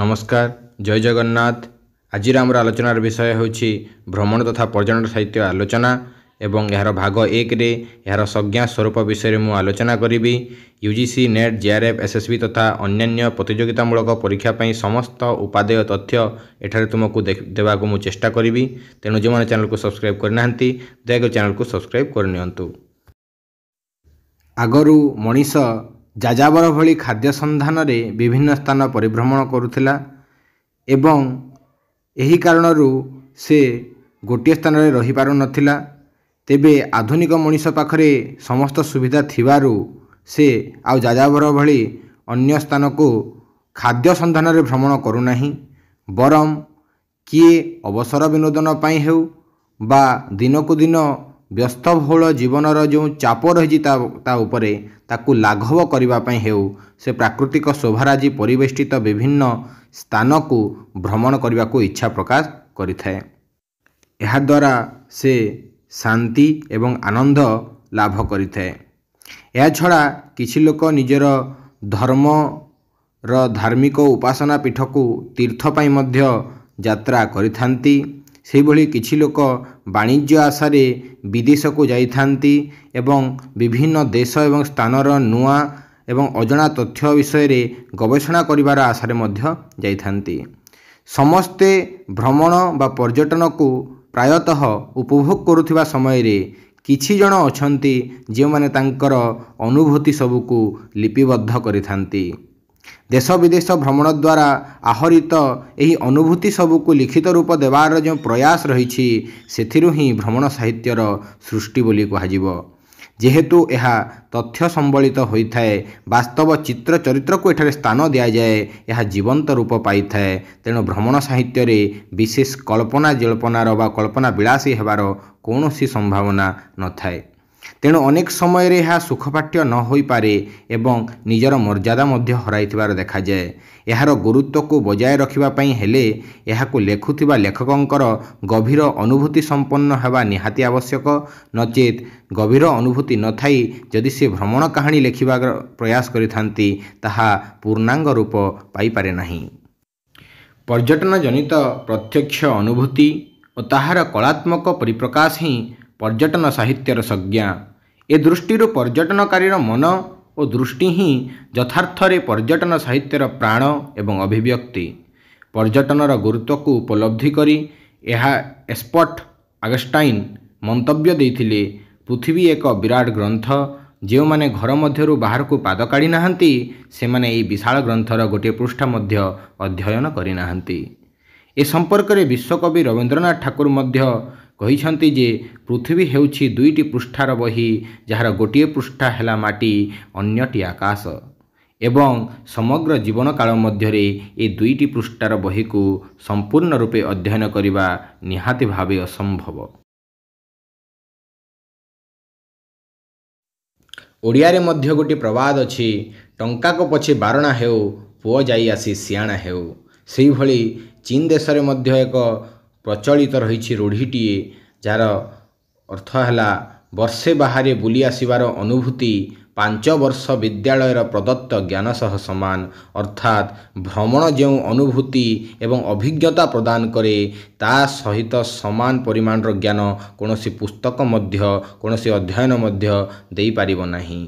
ନମସ୍କାର ଜୟ ଜଗନ୍ନାଥ ଆଜିର ଆମର ଆଲୋଚନାର ବିଷୟ ହେଉଛି ଭ୍ରମଣ ତଥା ପର୍ଯ୍ୟଟନ ସାହିତ୍ୟ ଆଲୋଚନା ଏବଂ ଏହାର ଭାଗ ଏକରେ ଏହାର ସଂଜ୍ଞା ସ୍ୱରୂପ ବିଷୟରେ ମୁଁ ଆଲୋଚନା କରିବି U G C NET J R F S S B ତଥା ଅନ୍ୟାନ୍ୟ ପ୍ରତିଯୋଗିତାମୂଳକ ପରୀକ୍ଷା ପାଇଁ ସମସ୍ତ ଉପାଦେୟ ତଥ୍ୟ ଏଠାରେ ତୁମକୁ ଦେବାକୁ ମୁଁ ଚେଷ୍ଟା କରିବି ତେଣୁ ଯେଉଁମାନେ ଚ୍ୟାନେଲକୁ ସବସ୍କ୍ରାଇବ୍ କରିନାହାନ୍ତି ଦୟାକରି ଚ୍ୟାନେଲକୁ ସବସ୍କ୍ରାଇବ୍ କରିନିଅନ୍ତୁ ଆଗରୁ ମଣିଷ ଯାଜାବର ଭଳି ଖାଦ୍ୟ ସନ୍ଧାନରେ ବିଭିନ୍ନ ସ୍ଥାନ ପରିଭ୍ରମଣ କରୁଥିଲା ଏବଂ ଏହି କାରଣରୁ ସେ ଗୋଟିଏ ସ୍ଥାନରେ ରହିପାରୁନଥିଲା ତେବେ ଆଧୁନିକ ମଣିଷ ପାଖରେ ସମସ୍ତ ସୁବିଧା ଥିବାରୁ ସେ ଆଉ ଯାଜାବର ଭଳି ଅନ୍ୟ ସ୍ଥାନକୁ ଖାଦ୍ୟ ସନ୍ଧାନରେ ଭ୍ରମଣ କରୁନାହିଁ ବରଂ କିଏ ଅବସର ବିନୋଦନ ପାଇଁ ହେଉ ବା ଦିନକୁ ଦିନ ବ୍ୟସ୍ତବହୁଳ ଜୀବନର ଯେଉଁ ଚାପ ରହିଛି ତା ତା ଉପରେ ତାକୁ ଲାଘବ କରିବା ପାଇଁ ହେଉ ସେ ପ୍ରାକୃତିକ ଶୋଭାରାଜି ପରିବେଷ୍ଟିତ ବିଭିନ୍ନ ସ୍ଥାନକୁ ଭ୍ରମଣ କରିବାକୁ ଇଚ୍ଛା ପ୍ରକାଶ କରିଥାଏ ଏହାଦ୍ୱାରା ସେ ଶାନ୍ତି ଏବଂ ଆନନ୍ଦ ଲାଭ କରିଥାଏ ଏହା ଛଡ଼ା କିଛି ଲୋକ ନିଜର ଧର୍ମର ଧାର୍ମିକ ଉପାସନା ପୀଠକୁ ତୀର୍ଥ ପାଇଁ ମଧ୍ୟ ଯାତ୍ରା କରିଥାନ୍ତି ସେହିଭଳି କିଛି ଲୋକ ବାଣିଜ୍ୟ ଆଶାରେ ବିଦେଶକୁ ଯାଇଥାନ୍ତି ଏବଂ ବିଭିନ୍ନ ଦେଶ ଏବଂ ସ୍ଥାନର ନୂଆ ଏବଂ ଅଜଣା ତଥ୍ୟ ବିଷୟରେ ଗବେଷଣା କରିବାର ଆଶାରେ ମଧ୍ୟ ଯାଇଥାନ୍ତି ସମସ୍ତେ ଭ୍ରମଣ ବା ପର୍ଯ୍ୟଟନକୁ ପ୍ରାୟତଃ ଉପଭୋଗ କରୁଥିବା ସମୟରେ କିଛି ଜଣ ଅଛନ୍ତି ଯେଉଁମାନେ ତାଙ୍କର ଅନୁଭୂତି ସବୁକୁ ଲିପିବଦ୍ଧ କରିଥାନ୍ତି ଦେଶ ବିଦେଶ ଭ୍ରମଣ ଦ୍ୱାରା ଆହରିତ ଏହି ଅନୁଭୂତି ସବୁକୁ ଲିଖିତ ରୂପ ଦେବାର ଯେଉଁ ପ୍ରୟାସ ରହିଛି ସେଥିରୁ ହିଁ ଭ୍ରମଣ ସାହିତ୍ୟର ସୃଷ୍ଟି ବୋଲି କୁହାଯିବ ଯେହେତୁ ଏହା ତଥ୍ୟ ସମ୍ବଳିତ ହୋଇଥାଏ ବାସ୍ତବ ଚିତ୍ର ଚରିତ୍ରକୁ ଏଠାରେ ସ୍ଥାନ ଦିଆଯାଏ ଏହା ଜୀବନ୍ତ ରୂପ ପାଇଥାଏ ତେଣୁ ଭ୍ରମଣ ସାହିତ୍ୟରେ ବିଶେଷ କଳ୍ପନା ଜଳ୍ପନାର ବା କଳ୍ପନା ବିଳାସୀ ହେବାର କୌଣସି ସମ୍ଭାବନା ନଥାଏ ତେଣୁ ଅନେକ ସମୟରେ ଏହା ସୁଖପାଠ୍ୟ ନ ହୋଇପାରେ ଏବଂ ନିଜର ମର୍ଯ୍ୟାଦା ମଧ୍ୟ ହରାଇଥିବାର ଦେଖାଯାଏ ଏହାର ଗୁରୁତ୍ୱକୁ ବଜାୟ ରଖିବା ପାଇଁ ହେଲେ ଏହାକୁ ଲେଖୁଥିବା ଲେଖକଙ୍କର ଗଭୀର ଅନୁଭୂତି ସମ୍ପନ୍ନ ହେବା ନିହାତି ଆବଶ୍ୟକ ନଚେତ୍ ଗଭୀର ଅନୁଭୂତି ନଥାଇ ଯଦି ସେ ଭ୍ରମଣ କାହାଣୀ ଲେଖିବାର ପ୍ରୟାସ କରିଥାନ୍ତି ତାହା ପୂର୍ଣ୍ଣାଙ୍ଗ ରୂପ ପାଇପାରେ ନାହିଁ ପର୍ଯ୍ୟଟନ ଜନିତ ପ୍ରତ୍ୟକ୍ଷ ଅନୁଭୂତି ଓ ତାହାର କଳାତ୍ମକ ପରିପ୍ରକାଶ ହିଁ ପର୍ଯ୍ୟଟନ ସାହିତ୍ୟର ସଂଜ୍ଞା ଏ ଦୃଷ୍ଟିରୁ ପର୍ଯ୍ୟଟନକାରୀର ମନ ଓ ଦୃଷ୍ଟି ହିଁ ଯଥାର୍ଥରେ ପର୍ଯ୍ୟଟନ ସାହିତ୍ୟର ପ୍ରାଣ ଏବଂ ଅଭିବ୍ୟକ୍ତି ପର୍ଯ୍ୟଟନର ଗୁରୁତ୍ୱକୁ ଉପଲବ୍ଧି କରି ଏହା ଏସ୍ପଟ୍ ଆଗଷ୍ଟାଇନ୍ ମନ୍ତବ୍ୟ ଦେଇଥିଲେ ପୃଥିବୀ ଏକ ବିରାଟ ଗ୍ରନ୍ଥ ଯେଉଁମାନେ ଘର ମଧ୍ୟରୁ ବାହାରକୁ ପାଦ କାଢ଼ି ନାହାନ୍ତି ସେମାନେ ଏହି ବିଶାଳ ଗ୍ରନ୍ଥର ଗୋଟିଏ ପୃଷ୍ଠା ମଧ୍ୟ ଅଧ୍ୟୟନ କରିନାହାନ୍ତି ଏ ସମ୍ପର୍କରେ ବିଶ୍ୱକବି ରବୀନ୍ଦ୍ରନାଥ ଠାକୁର ମଧ୍ୟ କହିଛନ୍ତି ଯେ ପୃଥିବୀ ହେଉଛି ଦୁଇଟି ପୃଷ୍ଠାର ବହି ଯାହାର ଗୋଟିଏ ପୃଷ୍ଠା ହେଲା ମାଟି ଅନ୍ୟଟି ଆକାଶ ଏବଂ ସମଗ୍ର ଜୀବନ କାଳ ମଧ୍ୟରେ ଏ ଦୁଇଟି ପୃଷ୍ଠାର ବହିକୁ ସମ୍ପୂର୍ଣ୍ଣ ରୂପେ ଅଧ୍ୟୟନ କରିବା ନିହାତି ଭାବେ ଅସମ୍ଭବ ଓଡ଼ିଆରେ ମଧ୍ୟ ଗୋଟିଏ ପ୍ରବାଦ ଅଛି ଟଙ୍କାକ ପଛେ ବାରଣା ହେଉ ପୁଅ ଯାଇ ଆସି ସିଆଣା ହେଉ ସେହିଭଳି ଚୀନ୍ ଦେଶରେ ମଧ୍ୟ ଏକ ପ୍ରଚଳିତ ରହିଛି ରୂଢ଼ିଟିଏ ଯାହାର ଅର୍ଥ ହେଲା ବର୍ଷେ ବାହାରେ ବୁଲି ଆସିବାର ଅନୁଭୂତି ପାଞ୍ଚ ବର୍ଷ ବିଦ୍ୟାଳୟର ପ୍ରଦତ୍ତ ଜ୍ଞାନ ସହ ସମାନ ଅର୍ଥାତ୍ ଭ୍ରମଣ ଯେଉଁ ଅନୁଭୂତି ଏବଂ ଅଭିଜ୍ଞତା ପ୍ରଦାନ କରେ ତା ସହିତ ସମାନ ପରିମାଣର ଜ୍ଞାନ କୌଣସି ପୁସ୍ତକ ମଧ୍ୟ କୌଣସି ଅଧ୍ୟୟନ ମଧ୍ୟ ଦେଇପାରିବ ନାହିଁ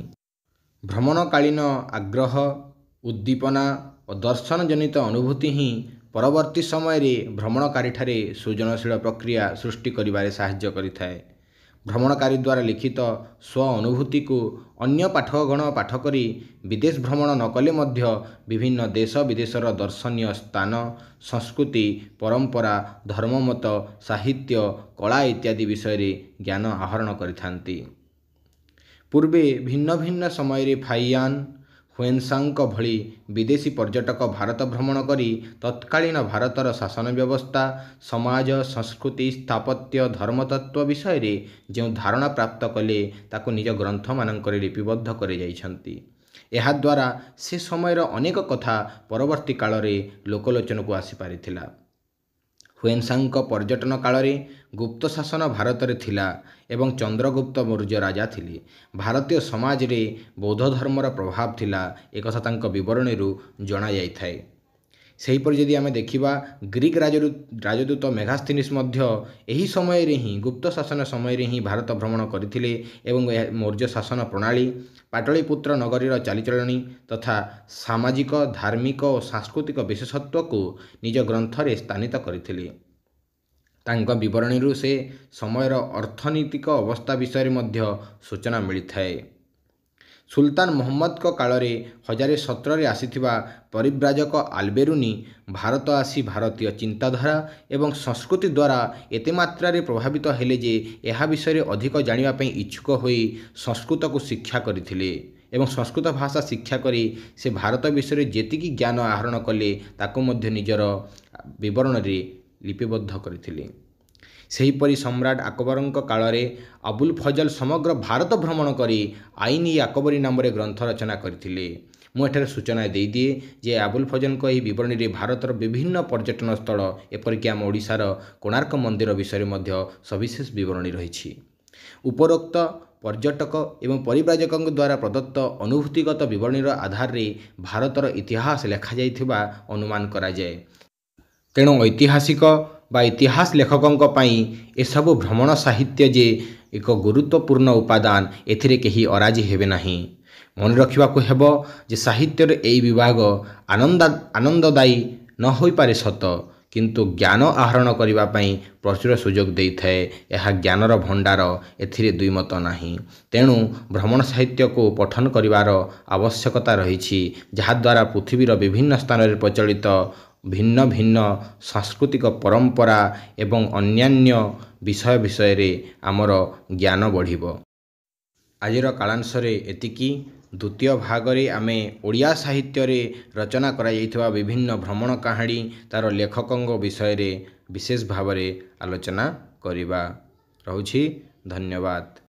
ଭ୍ରମଣକାଳୀନ ଆଗ୍ରହ ଉଦ୍ଦୀପନା ଓ ଦର୍ଶନ ଜନିତ ଅନୁଭୂତି ହିଁ ପରବର୍ତ୍ତୀ ସମୟରେ ଭ୍ରମଣକାରୀଠାରେ ସୃଜନଶୀଳ ପ୍ରକ୍ରିୟା ସୃଷ୍ଟି କରିବାରେ ସାହାଯ୍ୟ କରିଥାଏ ଭ୍ରମଣକାରୀ ଦ୍ୱାରା ଲିଖିତ ସ୍ୱ ଅନୁଭୂତିକୁ ଅନ୍ୟ ପାଠକଗଣ ପାଠ କରି ବିଦେଶ ଭ୍ରମଣ ନ କଲେ ମଧ୍ୟ ବିଭିନ୍ନ ଦେଶ ବିଦେଶର ଦର୍ଶନୀୟ ସ୍ଥାନ ସଂସ୍କୃତି ପରମ୍ପରା ଧର୍ମମତ ସାହିତ୍ୟ କଳା ଇତ୍ୟାଦି ବିଷୟରେ ଜ୍ଞାନ ଆହରଣ କରିଥାନ୍ତି ପୂର୍ବେ ଭିନ୍ନ ଭିନ୍ନ ସମୟରେ ଫାଇଆନ୍ ହୁଏନ୍ସାଙ୍କ ଭଳି ବିଦେଶୀ ପର୍ଯ୍ୟଟକ ଭାରତ ଭ୍ରମଣ କରି ତତ୍କାଳୀନ ଭାରତର ଶାସନ ବ୍ୟବସ୍ଥା ସମାଜ ସଂସ୍କୃତି ସ୍ଥାପତ୍ୟ ଧର୍ମତତ୍ତ୍ୱ ବିଷୟରେ ଯେଉଁ ଧାରଣା ପ୍ରାପ୍ତ କଲେ ତାକୁ ନିଜ ଗ୍ରନ୍ଥମାନଙ୍କରେ ଲିପିବଦ୍ଧ କରିଯାଇଛନ୍ତି ଏହାଦ୍ୱାରା ସେ ସମୟର ଅନେକ କଥା ପରବର୍ତ୍ତୀ କାଳରେ ଲୋକଲୋଚନକୁ ଆସିପାରିଥିଲା ହୁଏନସାଙ୍କ ପର୍ଯ୍ୟଟନ କାଳରେ ଗୁପ୍ତ ଶାସନ ଭାରତରେ ଥିଲା ଏବଂ ଚନ୍ଦ୍ରଗୁପ୍ତ ମୌର୍ଯ୍ୟ ରାଜା ଥିଲେ ଭାରତୀୟ ସମାଜରେ ବୌଦ୍ଧ ଧର୍ମର ପ୍ରଭାବ ଥିଲା ଏକଥା ତାଙ୍କ ବିବରଣୀରୁ ଜଣାଯାଇଥାଏ ସେହିପରି ଯଦି ଆମେ ଦେଖିବା ଗ୍ରୀକ୍ ରାଜଦୂତ ମେଘାସ୍ଥିନିସ୍ ମଧ୍ୟ ଏହି ସମୟରେ ହିଁ ଗୁପ୍ତ ଶାସନ ସମୟରେ ହିଁ ଭାରତ ଭ୍ରମଣ କରିଥିଲେ ଏବଂ ଏହା ମୌର୍ଯ୍ୟ ଶାସନ ପ୍ରଣାଳୀ ପାଟଳୀପୁତ୍ର ନଗରୀର ଚାଲିଚଳଣି ତଥା ସାମାଜିକ ଧାର୍ମିକ ଓ ସାଂସ୍କୃତିକ ବିଶେଷତ୍ୱକୁ ନିଜ ଗ୍ରନ୍ଥରେ ସ୍ଥାନିତ କରିଥିଲେ ତାଙ୍କ ବିବରଣୀରୁ ସେ ସମୟର ଅର୍ଥନୈତିକ ଅବସ୍ଥା ବିଷୟରେ ମଧ୍ୟ ସୂଚନା ମିଳିଥାଏ ସୁଲତାନ ମହମ୍ମଦଙ୍କ କାଳରେ ହଜାରେ ସତରରେ ଆସିଥିବା ପରିବ୍ରାଜକ ଆଲବେରୁନି ଭାରତ ଆସି ଭାରତୀୟ ଚିନ୍ତାଧାରା ଏବଂ ସଂସ୍କୃତି ଦ୍ୱାରା ଏତେ ମାତ୍ରାରେ ପ୍ରଭାବିତ ହେଲେ ଯେ ଏହା ବିଷୟରେ ଅଧିକ ଜାଣିବା ପାଇଁ ଇଚ୍ଛୁକ ହୋଇ ସଂସ୍କୃତକୁ ଶିକ୍ଷା କରିଥିଲେ ଏବଂ ସଂସ୍କୃତ ଭାଷା ଶିକ୍ଷା କରି ସେ ଭାରତ ବିଷୟରେ ଯେତିକି ଜ୍ଞାନ ଆହରଣ କଲେ ତାକୁ ମଧ୍ୟ ନିଜର ବିବରଣୀରେ ଲିପିବଦ୍ଧ କରିଥିଲେ ସେହିପରି ସମ୍ରାଟ ଆକବରଙ୍କ କାଳରେ ଅବୁଲ ଫଜଲ ସମଗ୍ର ଭାରତ ଭ୍ରମଣ କରି ଆଇନ ଇ ଆକବରୀ ନାମରେ ଗ୍ରନ୍ଥ ରଚନା କରିଥିଲେ ମୁଁ ଏଠାରେ ସୂଚନା ଦେଇଦିଏ ଯେ ଆବୁଲ ଫଜଲଙ୍କ ଏହି ବିବରଣୀରେ ଭାରତର ବିଭିନ୍ନ ପର୍ଯ୍ୟଟନ ସ୍ଥଳ ଏପରିକି ଆମ ଓଡ଼ିଶାର କୋଣାର୍କ ମନ୍ଦିର ବିଷୟରେ ମଧ୍ୟ ସବିଶେଷ ବିବରଣୀ ରହିଛି ଉପରୋକ୍ତ ପର୍ଯ୍ୟଟକ ଏବଂ ପରିବ୍ରାଜକଙ୍କ ଦ୍ୱାରା ପ୍ରଦତ୍ତ ଅନୁଭୂତିଗତ ବିବରଣୀର ଆଧାରରେ ଭାରତର ଇତିହାସ ଲେଖାଯାଇଥିବା ଅନୁମାନ କରାଯାଏ ତେଣୁ ଐତିହାସିକ ବା ଇତିହାସ ଲେଖକଙ୍କ ପାଇଁ ଏସବୁ ଭ୍ରମଣ ସାହିତ୍ୟ ଯେ ଏକ ଗୁରୁତ୍ୱପୂର୍ଣ୍ଣ ଉପାଦାନ ଏଥିରେ କେହି ଅରାଜି ହେବେ ନାହିଁ ମନେ ରଖିବାକୁ ହେବ ଯେ ସାହିତ୍ୟର ଏହି ବିଭାଗ ଆନନ୍ଦ ଆନନ୍ଦଦାୟୀ ନ ହୋଇପାରେ ସତ କିନ୍ତୁ ଜ୍ଞାନ ଆହରଣ କରିବା ପାଇଁ ପ୍ରଚୁର ସୁଯୋଗ ଦେଇଥାଏ ଏହା ଜ୍ଞାନର ଭଣ୍ଡାର ଏଥିରେ ଦୁଇ ମତ ନାହିଁ ତେଣୁ ଭ୍ରମଣ ସାହିତ୍ୟକୁ ପଠନ କରିବାର ଆବଶ୍ୟକତା ରହିଛି ଯାହାଦ୍ୱାରା ପୃଥିବୀର ବିଭିନ୍ନ ସ୍ଥାନରେ ପ୍ରଚଳିତ ଭିନ୍ନ ଭିନ୍ନ ସାଂସ୍କୃତିକ ପରମ୍ପରା ଏବଂ ଅନ୍ୟାନ୍ୟ ବିଷୟ ବିଷୟରେ ଆମର ଜ୍ଞାନ ବଢ଼ିବ ଆଜିର କାଳାଂଶରେ ଏତିକି ଦ୍ୱିତୀୟ ଭାଗରେ ଆମେ ଓଡ଼ିଆ ସାହିତ୍ୟରେ ରଚନା କରାଯାଇଥିବା ବିଭିନ୍ନ ଭ୍ରମଣ କାହାଣୀ ତା'ର ଲେଖକଙ୍କ ବିଷୟରେ ବିଶେଷ ଭାବରେ ଆଲୋଚନା କରିବା ରହୁଛି ଧନ୍ୟବାଦ